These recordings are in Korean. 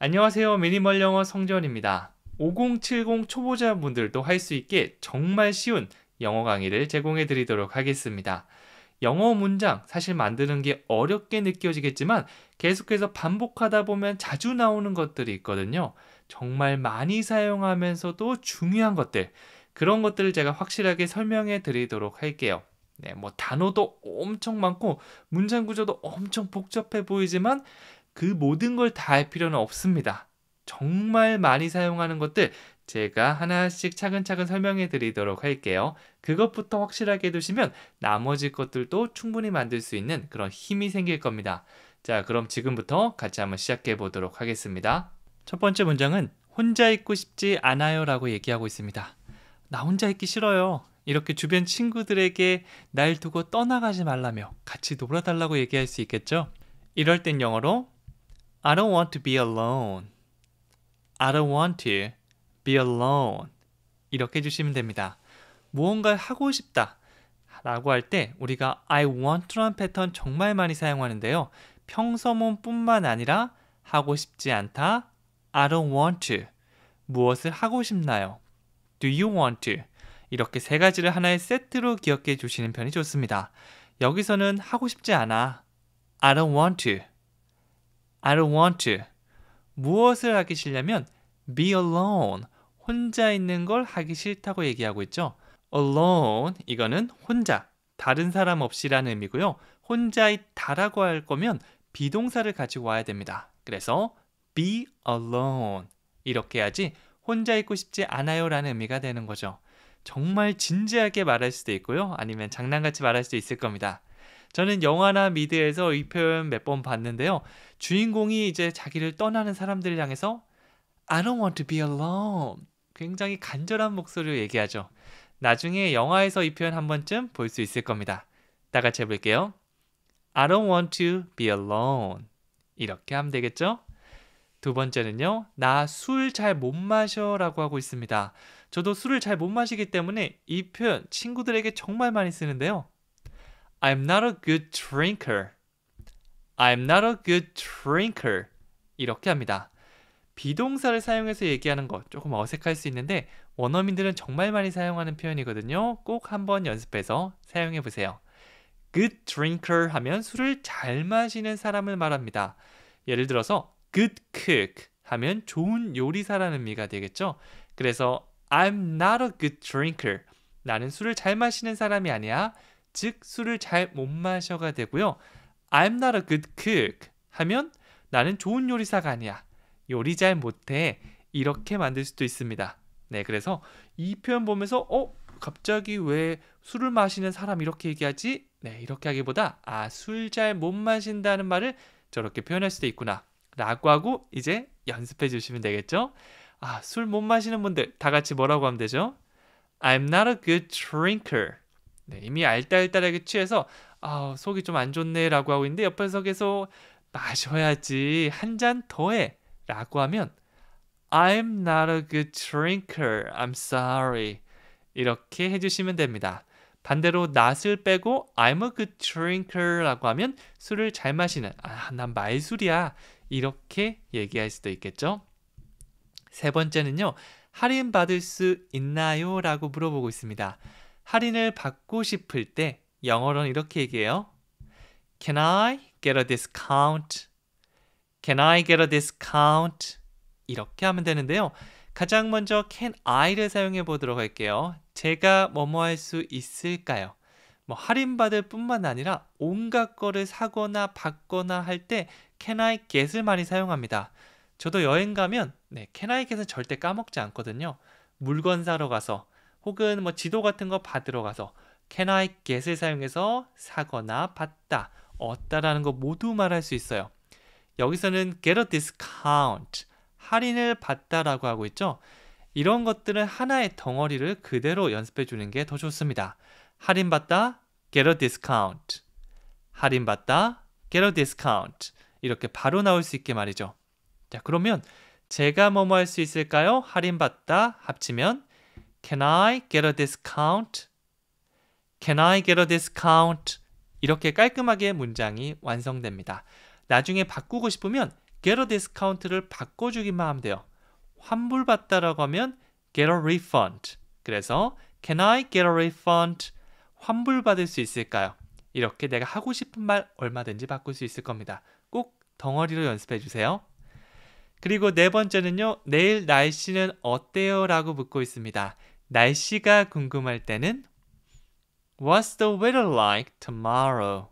안녕하세요. 미니멀 영어 성전입니다5070 초보자분들도 할 수 있게 정말 쉬운 영어 강의를 제공해 드리도록 하겠습니다. 영어 문장 사실 만드는 게 어렵게 느껴지겠지만 계속해서 반복하다 보면 자주 나오는 것들이 있거든요. 정말 많이 사용하면서도 중요한 것들 그런 것들을 제가 확실하게 설명해 드리도록 할게요. 네, 뭐 단어도 엄청 많고 문장 구조도 엄청 복잡해 보이지만 그 모든 걸 다 할 필요는 없습니다. 정말 많이 사용하는 것들 제가 하나씩 차근차근 설명해 드리도록 할게요. 그것부터 확실하게 해두시면 나머지 것들도 충분히 만들 수 있는 그런 힘이 생길 겁니다. 자, 그럼 지금부터 같이 한번 시작해 보도록 하겠습니다. 첫 번째 문장은 혼자 있고 싶지 않아요 라고 얘기하고 있습니다. 나 혼자 있기 싫어요. 이렇게 주변 친구들에게 날 두고 떠나가지 말라며 같이 놀아달라고 얘기할 수 있겠죠? 이럴 땐 영어로 I don't want to be alone. I don't want to be alone. 이렇게 해주시면 됩니다. 무언가를 하고 싶다 라고 할 때 우리가 I want to란 패턴 정말 많이 사용하는데요. 평소문뿐만 아니라 하고 싶지 않다. I don't want to. 무엇을 하고 싶나요? Do you want to? 이렇게 세 가지를 하나의 세트로 기억해 주시는 편이 좋습니다. 여기서는 하고 싶지 않아. I don't want to. I don't want to. 무엇을 하기 싫냐면 be alone. 혼자 있는 걸 하기 싫다고 얘기하고 있죠. alone 이거는 혼자, 다른 사람 없이라는 의미고요. 혼자 있다라고 할 거면 비동사를 가지고 와야 됩니다. 그래서 be alone 이렇게 해야지 혼자 있고 싶지 않아요라는 의미가 되는 거죠. 정말 진지하게 말할 수도 있고요. 아니면 장난같이 말할 수도 있을 겁니다. 저는 영화나 미드에서 이 표현 몇 번 봤는데요. 주인공이 이제 자기를 떠나는 사람들을 향해서 I don't want to be alone. 굉장히 간절한 목소리로 얘기하죠. 나중에 영화에서 이 표현 한 번쯤 볼 수 있을 겁니다. 다 같이 해볼게요. I don't want to be alone. 이렇게 하면 되겠죠? 두 번째는요. 나 술 잘 못 마셔라고 하고 있습니다. 저도 술을 잘 못 마시기 때문에 이 표현 친구들에게 정말 많이 쓰는데요. I'm not a good drinker. I'm not a good drinker. 이렇게 합니다. 비동사를 사용해서 얘기하는 것 조금 어색할 수 있는데 원어민들은 정말 많이 사용하는 표현이거든요. 꼭 한번 연습해서 사용해 보세요. good drinker 하면 술을 잘 마시는 사람을 말합니다. 예를 들어서 good cook 하면 좋은 요리사라는 의미가 되겠죠. 그래서 I'm not a good drinker. 나는 술을 잘 마시는 사람이 아니야. 즉 술을 잘 못 마셔가 되고요. I'm not a good cook 하면 나는 좋은 요리사가 아니야. 요리 잘 못해. 이렇게 만들 수도 있습니다. 네, 그래서 이 표현 보면서 어 갑자기 왜 술을 마시는 사람 이렇게 얘기하지? 네, 이렇게 하기보다 아 술 잘 못 마신다는 말을 저렇게 표현할 수도 있구나라고 하고 이제 연습해 주시면 되겠죠. 아 술 못 마시는 분들 다 같이 뭐라고 하면 되죠? I'm not a good drinker. 네, 이미 알딸딸하게 취해서 아 속이 좀 안 좋네라고 하고 있는데 옆에서 계속 마셔야지 한 잔 더 해라고 하면 I'm not a good drinker. I'm sorry. 이렇게 해주시면 됩니다. 반대로 낫을 빼고 I'm a good drinker라고 하면 술을 잘 마시는 아 난 말술이야 이렇게 얘기할 수도 있겠죠. 세 번째는요 할인 받을 수 있나요? 라고 물어보고 있습니다. 할인을 받고 싶을 때 영어로는 이렇게 얘기해요. Can I get a discount? Can I get a discount? 이렇게 하면 되는데요. 가장 먼저 can I를 사용해 보도록 할게요. 제가 뭐뭐 할 수 있을까요? 뭐 할인받을 뿐만 아니라 온갖 거를 사거나 받거나 할 때 can I get을 많이 사용합니다. 저도 여행 가면 네, can I get은 절대 까먹지 않거든요. 물건 사러 가서 혹은 뭐 지도 같은 거 받으러 가서 can I get을 사용해서 사거나 받다, 얻다라는 거 모두 말할 수 있어요. 여기서는 get a discount, 할인을 받다라고 하고 있죠. 이런 것들은 하나의 덩어리를 그대로 연습해 주는 게 더 좋습니다. 할인받다, get a discount. 할인받다, get a discount. 이렇게 바로 나올 수 있게 말이죠. 자, 그러면 제가 뭐뭐 할 수 있을까요? 할인받다 합치면 Can I get a discount? Can I get a discount? 이렇게 깔끔하게 문장이 완성됩니다. 나중에 바꾸고 싶으면 get a discount를 바꿔주기만 하면 돼요. 환불받다라고 하면 get a refund. 그래서 Can I get a refund? 환불받을 수 있을까요? 이렇게 내가 하고 싶은 말 얼마든지 바꿀 수 있을 겁니다. 꼭 덩어리로 연습해 주세요. 그리고 네 번째는요, 내일 날씨는 어때요? 라고 묻고 있습니다. 날씨가 궁금할 때는 What's the weather like tomorrow?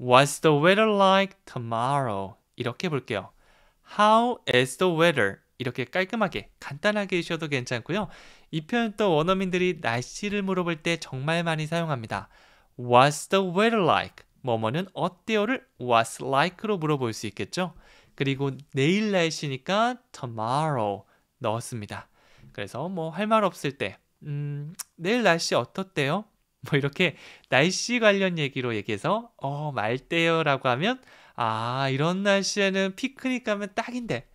What's the weather like tomorrow? 이렇게 볼게요. How is the weather? 이렇게 깔끔하게 간단하게 해주셔도 괜찮고요. 이 표현 또 원어민들이 날씨를 물어볼 때 정말 많이 사용합니다. What's the weather like? 뭐뭐는 어때요를 What's like로 물어볼 수 있겠죠. 그리고 내일 날씨니까 tomorrow 넣었습니다. 그래서 뭐 할 말 없을 때 음, 내일 날씨 어떻대요? 뭐 이렇게 날씨 관련 얘기로 얘기해서 어 말대요라고 하면 아 이런 날씨에는 피크닉 가면 딱인데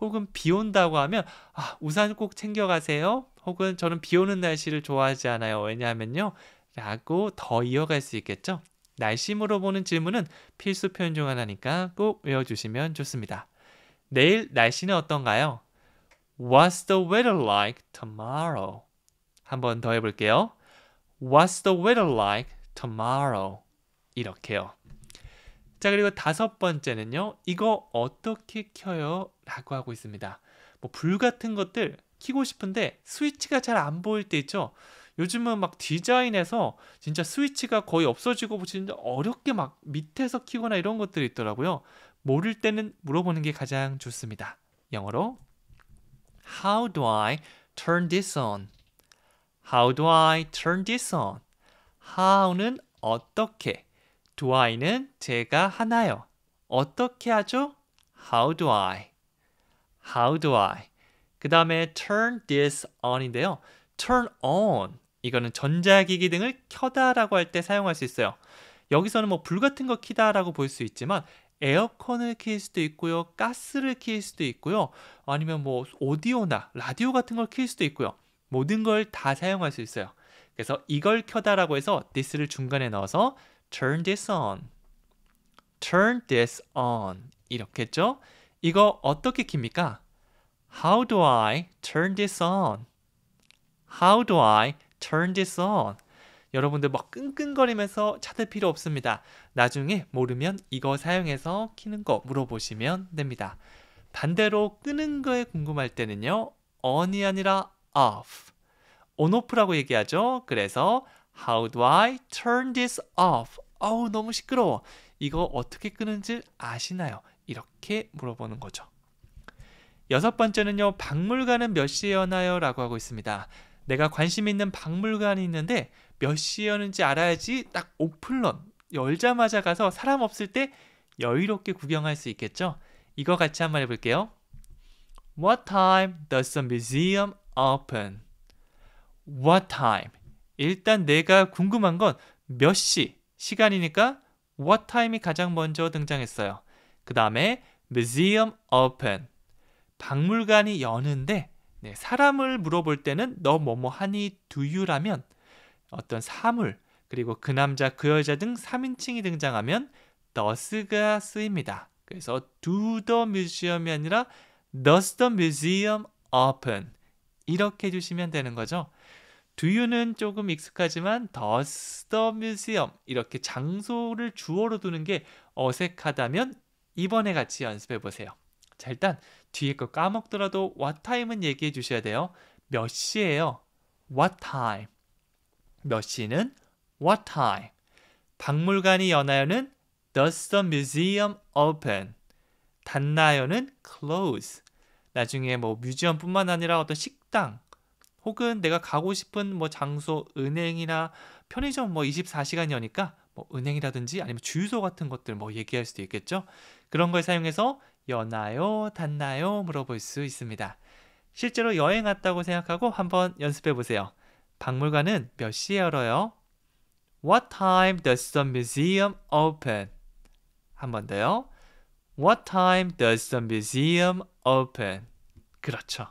혹은 비 온다고 하면 아 우산 꼭 챙겨가세요 혹은 저는 비 오는 날씨를 좋아하지 않아요 왜냐하면요 라고 더 이어갈 수 있겠죠 날씨물어 보는 질문은 필수 표현 중 하나니까 꼭 외워주시면 좋습니다. 내일 날씨는 어떤가요? What's the weather like tomorrow? 한번 더 해볼게요. What's the weather like tomorrow? 이렇게요. 자 그리고 다섯 번째는요. 이거 어떻게 켜요? 라고 하고 있습니다. 뭐 불 같은 것들 키고 싶은데 스위치가 잘 안 보일 때 있죠. 요즘은 막 디자인에서 진짜 스위치가 거의 없어지고 진짜 어렵게 막 밑에서 키거나 이런 것들이 있더라고요. 모를 때는 물어보는 게 가장 좋습니다. 영어로 How do I turn this on? How do I turn this on? How는 어떻게, do I는 제가 하나요. 어떻게 하죠? How do I? How do I? 그 다음에 turn this on인데요. turn on 이거는 전자기기 등을 켜다라고 할 때 사용할 수 있어요. 여기서는 뭐 불 같은 거 키다라고 볼 수 있지만 에어컨을 키킬 수도 있고요. 가스를 키킬 수도 있고요. 아니면 뭐 오디오나 라디오 같은 걸키킬 수도 있고요. 모든 걸 다 사용할 수 있어요. 그래서 이걸 켜다라고 해서 this를 중간에 넣어서 turn this on. turn this on 이렇게 죠 이거 어떻게 킵니까? How do I turn this on? How do I turn this on. 여러분들 막 끙끙거리면서 찾을 필요 없습니다. 나중에 모르면 이거 사용해서 키는 거 물어보시면 됩니다. 반대로 끄는 거에 궁금할 때는요. on이 아니라 off. on off라고 얘기하죠. 그래서 how do I turn this off? 어우 너무 시끄러워. 이거 어떻게 끄는지 아시나요? 이렇게 물어보는 거죠. 여섯 번째는요. 박물관은 몇 시에 여나요? 라고 하고 있습니다. 내가 관심 있는 박물관이 있는데 몇 시였는지 알아야지 딱 오픈런 열자마자 가서 사람 없을 때 여유롭게 구경할 수 있겠죠? 이거 같이 한번 해볼게요. What time does the museum open? What time? 일단 내가 궁금한 건 몇 시, 시간이니까 what time이 가장 먼저 등장했어요. 그 다음에 museum open. 박물관이 여는데 네, 사람을 물어볼 때는 너 뭐 뭐하니 두유라면 어떤 사물 그리고 그 남자 그 여자 등 3인칭이 등장하면 더스가 쓰입니다. 그래서 do the museum이 아니라 does the museum open 이렇게 해주시면 되는 거죠. 두유는 조금 익숙하지만 does the museum 이렇게 장소를 주어로 두는 게 어색하다면 이번에 같이 연습해 보세요. 자 일단 뒤에 거 까먹더라도 what time은 얘기해 주셔야 돼요. 몇 시예요? what time. 몇 시는 what time. 박물관이 연하여는 does the museum open? 닫나요는 close. 나중에 뭐 뮤지엄뿐만 아니라 어떤 식당 혹은 내가 가고 싶은 뭐 장소, 은행이나 편의점 뭐 24시간 여니까 뭐 은행이라든지 아니면 주유소 같은 것들 뭐 얘기할 수도 있겠죠. 그런 걸 사용해서 여나요? 닿나요? 물어볼 수 있습니다. 실제로 여행 왔다고 생각하고 한번 연습해 보세요. 박물관은 몇 시에 열어요? What time does the museum open? 한 번 더요. What time does the museum open? 그렇죠.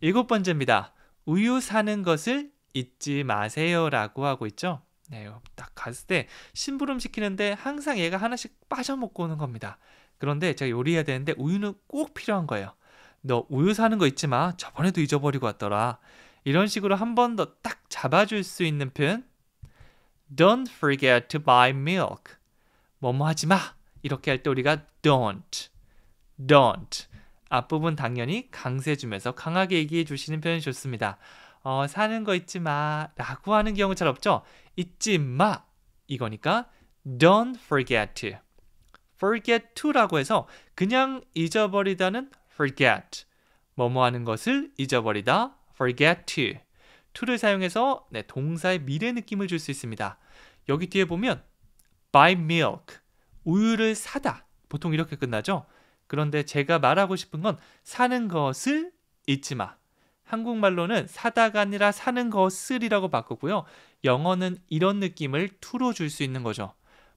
일곱 번째입니다. 우유 사는 것을 잊지 마세요라고 하고 있죠. 네, 딱 갔을 때 심부름 시키는데 항상 얘가 하나씩 빠져먹고 오는 겁니다. 그런데 제가 요리해야 되는데 우유는 꼭 필요한 거예요. 너 우유 사는 거 잊지 마. 저번에도 잊어버리고 왔더라. 이런 식으로 한 번 더 딱 잡아줄 수 있는 표현 Don't forget to buy milk. 뭐뭐 하지 마. 이렇게 할 때 우리가 don't, don't 앞부분 당연히 강세 주면서 강하게 얘기해 주시는 표현이 좋습니다. 어, 사는 거 잊지 마라고 하는 경우 잘 없죠. 잊지 마 이거니까 don't forget to. forget to라고 해서 그냥 잊어버리다는 forget 뭐뭐 하는 것을 잊어버리다 forget to to를 사용해서 네, 동사의 미래 느낌을 줄 수 있습니다. 여기 뒤에 보면 buy milk 우유를 사다 보통 이렇게 끝나죠. 그런데 제가 말하고 싶은 건 사는 것을 잊지 마. 한국말로는 사다가 아니라 사는 것을이라고 바꾸고요. 영어는 이런 느낌을 투로 줄 수 있는 거죠.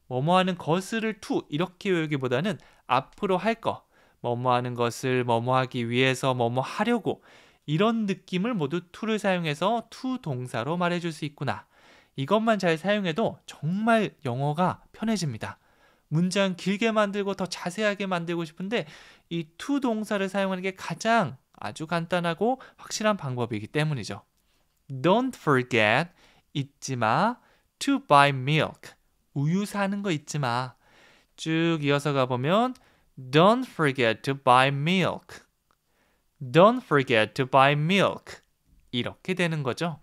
뭐뭐 하는 것을 투 이렇게 외우기보다는 앞으로 할 것, 뭐뭐 하는 것을 뭐뭐 하기 위해서 뭐뭐 하려고 이런 느낌을 모두 투를 사용해서 투 동사로 말해줄 수 있구나. 이것만 잘 사용해도 정말 영어가 편해집니다. 문장 길게 만들고 더 자세하게 만들고 싶은데 이 투 동사를 사용하는 게 가장 아주 간단하고 확실한 방법이기 때문이죠. Don't forget 잊지 마 to buy milk 우유 사는 거 잊지 마. 쭉 이어서 가 보면 Don't forget to buy milk. Don't forget to buy milk. 이렇게 되는 거죠.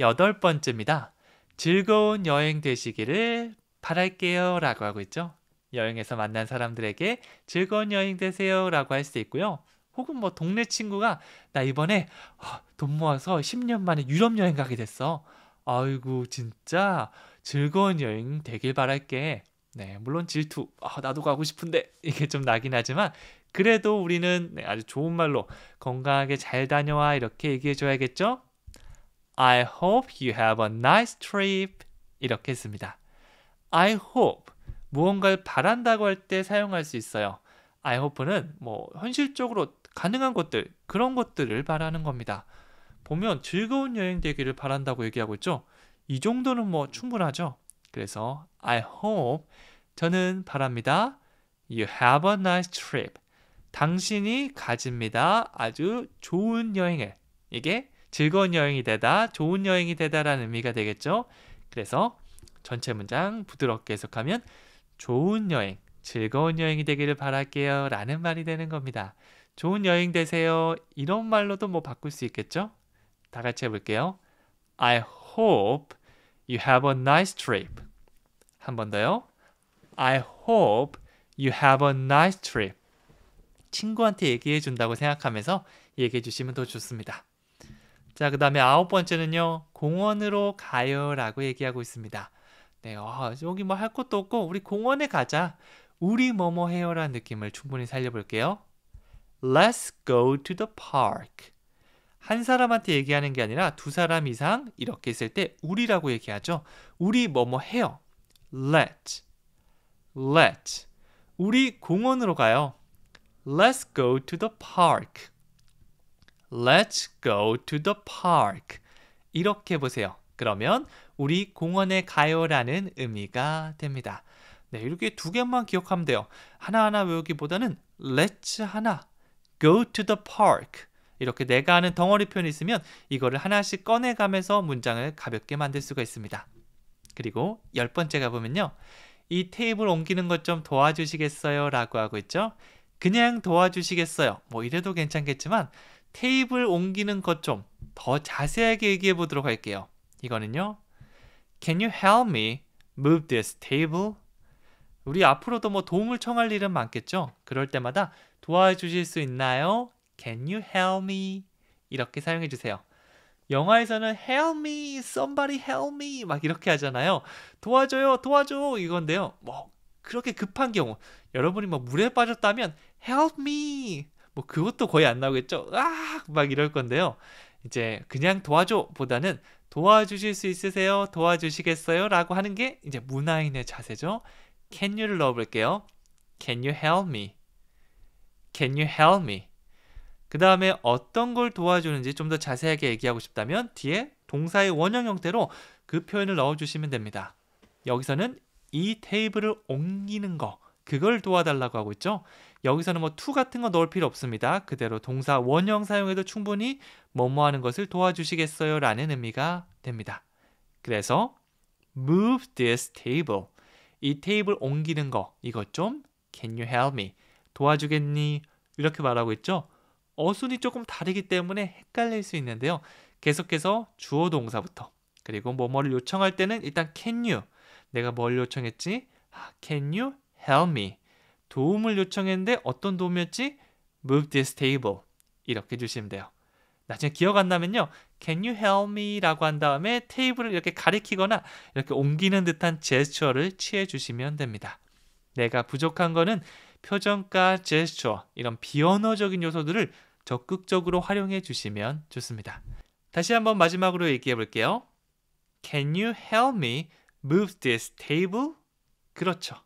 여덟 번째입니다. 즐거운 여행 되시기를 바랄게요 라고 하고 있죠. 여행에서 만난 사람들에게 즐거운 여행 되세요 라고 할 수 있고요. 혹은 뭐 동네 친구가 나 이번에 어, 돈 모아서 10년 만에 유럽 여행 가게 됐어. 아이고 진짜 즐거운 여행 되길 바랄게. 네, 물론 질투. 아, 나도 가고 싶은데 이게 좀 나긴 하지만 그래도 우리는 네, 아주 좋은 말로 건강하게 잘 다녀와 이렇게 얘기해 줘야겠죠? I hope you have a nice trip. 이렇게 했습니다. I hope 무언가를 바란다고 할 때 사용할 수 있어요. I hope는 뭐 현실적으로 가능한 것들 그런 것들을 바라는 겁니다. 보면 즐거운 여행 되기를 바란다고 얘기하고 있죠. 이 정도는 뭐 충분하죠. 그래서 I hope 저는 바랍니다. You have a nice trip. 당신이 가집니다. 아주 좋은 여행을. 이게 즐거운 여행이 되다, 좋은 여행이 되다라는 의미가 되겠죠. 그래서 전체 문장 부드럽게 해석하면 좋은 여행, 즐거운 여행이 되기를 바랄게요 라는 말이 되는 겁니다. 좋은 여행 되세요. 이런 말로도 뭐 바꿀 수 있겠죠? 다 같이 해볼게요. I hope you have a nice trip. 한 번 더요. I hope you have a nice trip. 친구한테 얘기해 준다고 생각하면서 얘기해 주시면 더 좋습니다. 자, 그 다음에 아홉 번째는요. 공원으로 가요 라고 얘기하고 있습니다. 네, 어, 여기 뭐 할 것도 없고 우리 공원에 가자. 우리 뭐뭐 해요라는 느낌을 충분히 살려볼게요. Let's go to the park. 한 사람한테 얘기하는 게 아니라 두 사람 이상 이렇게 있을 때 우리라고 얘기하죠. 우리 뭐뭐 뭐 해요. Let. Let. 우리 공원으로 가요. Let's go to the park. Let's go to the park. 이렇게 보세요. 그러면 우리 공원에 가요라는 의미가 됩니다. 네, 이렇게 두 개만 기억하면 돼요. 하나하나 외우기보다는 let's 하나, go to the park 이렇게 내가 아는 덩어리 표현이 있으면 이거를 하나씩 꺼내가면서 문장을 가볍게 만들 수가 있습니다. 그리고 열 번째 가보면요. 이 테이블 옮기는 것 좀 도와주시겠어요? 라고 하고 있죠. 그냥 도와주시겠어요? 뭐 이래도 괜찮겠지만 테이블 옮기는 것 좀 더 자세하게 얘기해 보도록 할게요. 이거는요. Can you help me move this table? 우리 앞으로도 뭐 도움을 청할 일은 많겠죠? 그럴 때마다 도와주실 수 있나요? Can you help me? 이렇게 사용해 주세요. 영화에서는 help me, somebody help me 막 이렇게 하잖아요. 도와줘요, 도와줘 이건데요. 뭐 그렇게 급한 경우 여러분이 뭐 물에 빠졌다면 help me 뭐 그것도 거의 안 나오겠죠. 아 막 이럴 건데요. 이제 그냥 도와줘 보다는 도와주실 수 있으세요? 도와주시겠어요? 라고 하는 게 이제 문화인의 자세죠. can you를 넣어볼게요. Can you help me? Can you help me? 그 다음에 어떤 걸 도와주는지 좀 더 자세하게 얘기하고 싶다면 뒤에 동사의 원형 형태로 그 표현을 넣어주시면 됩니다. 여기서는 이 테이블을 옮기는 거 그걸 도와달라고 하고 있죠. 여기서는 뭐 to 같은 거 넣을 필요 없습니다. 그대로 동사 원형 사용해도 충분히 뭐 뭐 하는 것을 도와주시겠어요 라는 의미가 됩니다. 그래서 move this table 이 테이블 옮기는 거 이것 좀 Can you help me? 도와주겠니? 이렇게 말하고 있죠. 어순이 조금 다르기 때문에 헷갈릴 수 있는데요. 계속해서 주어 동사부터 그리고 뭐뭐를 요청할 때는 일단 Can you? 내가 뭘 요청했지? 아, Can you help me? 도움을 요청했는데 어떤 도움이었지? Move this table 이렇게 주시면 돼요. 나중에 기억 안 나면요. Can you help me? 라고 한 다음에 테이블을 이렇게 가리키거나 이렇게 옮기는 듯한 제스처를 취해 주시면 됩니다. 내가 부족한 거는 표정과 제스처, 이런 비언어적인 요소들을 적극적으로 활용해 주시면 좋습니다. 다시 한번 마지막으로 얘기해 볼게요. Can you help me move this table? 그렇죠.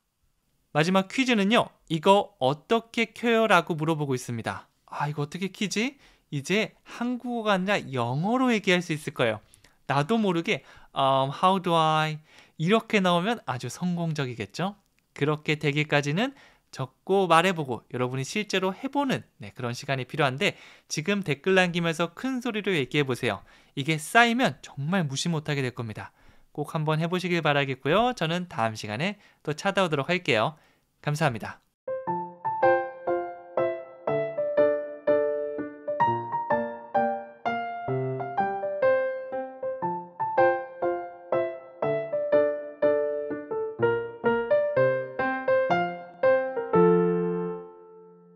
마지막 퀴즈는요. 이거 어떻게 켜요? 라고 물어보고 있습니다. 아, 이거 어떻게 키지? 이제 한국어가 아니라 영어로 얘기할 수 있을 거예요. 나도 모르게 um, how do I 이렇게 나오면 아주 성공적이겠죠. 그렇게 되기까지는 적고 말해보고 여러분이 실제로 해보는 네, 그런 시간이 필요한데 지금 댓글 남기면서 큰 소리로 얘기해 보세요. 이게 쌓이면 정말 무시 못하게 될 겁니다. 꼭 한번 해보시길 바라겠고요. 저는 다음 시간에 또 찾아오도록 할게요. 감사합니다.